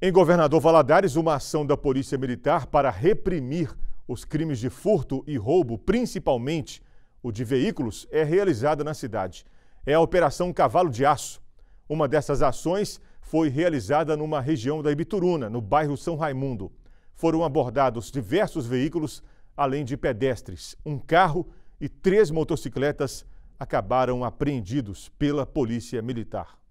Em Governador Valadares, uma ação da Polícia Militar para reprimir os crimes de furto e roubo, principalmente o de veículos, é realizada na cidade. É a Operação Cavalo de Aço. Uma dessas ações foi realizada numa região da Ibituruna, no bairro São Raimundo. Foram abordados diversos veículos, além de pedestres. Um carro e três motocicletas acabaram apreendidos pela Polícia Militar.